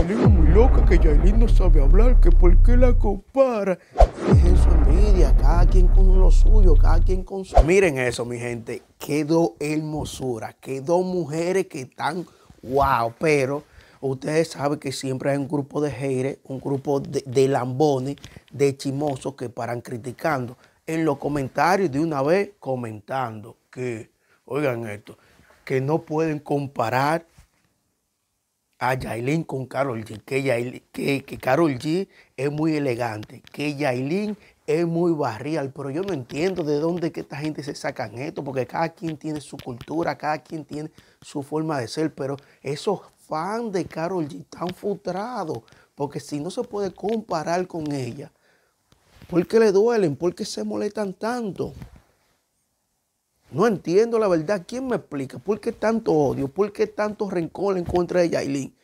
es muy loca, que Yailin no sabe hablar, que por qué la compara. en su envidia, cada quien con lo suyo, cada quien con su... Miren eso, mi gente, quedó hermosura, quedó mujeres que están guau. pero ustedes saben que siempre hay un grupo de haters, un grupo de, de lambones, de chimosos que paran criticando. En los comentarios de una vez comentando que, oigan esto, que no pueden comparar a Yailin con Carol G, que, que, que Carol G es muy elegante, que Yailin es muy barrial, pero yo no entiendo de dónde que esta gente se sacan esto, porque cada quien tiene su cultura, cada quien tiene su forma de ser, pero esos fans de Carol G están frustrados, porque si no se puede comparar con ella, ¿por qué le duelen? ¿Por qué se molestan tanto? No entiendo la verdad. ¿Quién me explica? ¿Por qué tanto odio? ¿Por qué tanto rencor en contra de Yailin?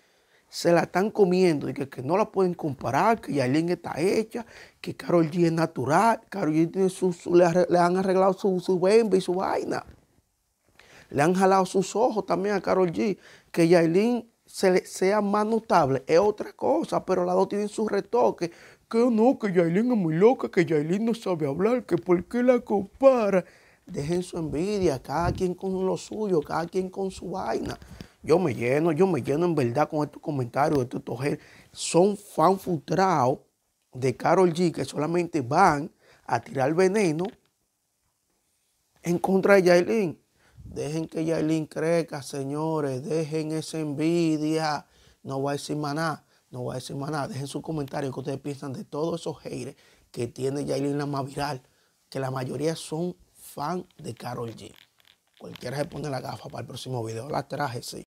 Se la están comiendo y que, no la pueden comparar, que Yailin está hecha, que Carol G es natural, Carol G le, han arreglado su, su y su vaina. Le han jalado sus ojos también a Carol G. Que Yailin se sea más notable es otra cosa, pero las dos tienen sus retoques. Que no, que Yailin es muy loca, que Yailin no sabe hablar, que por qué la compara. Dejen su envidia, cada quien con lo suyo, cada quien con su vaina. Yo me lleno, yo me lleno en verdad con estos comentarios, de estos tojeros. Son fan de Carol G que solamente van a tirar veneno en contra de Yailin. Dejen que Yailin crezca, señores. Dejen esa envidia. No va a decir maná. No va a decir maná. Dejen sus comentarios que ustedes piensan de todos esos haters que tiene Yailin la más viral. Que la mayoría son fan de Carol G. Cualquiera se pone la gafa para el próximo video. la traje, sí.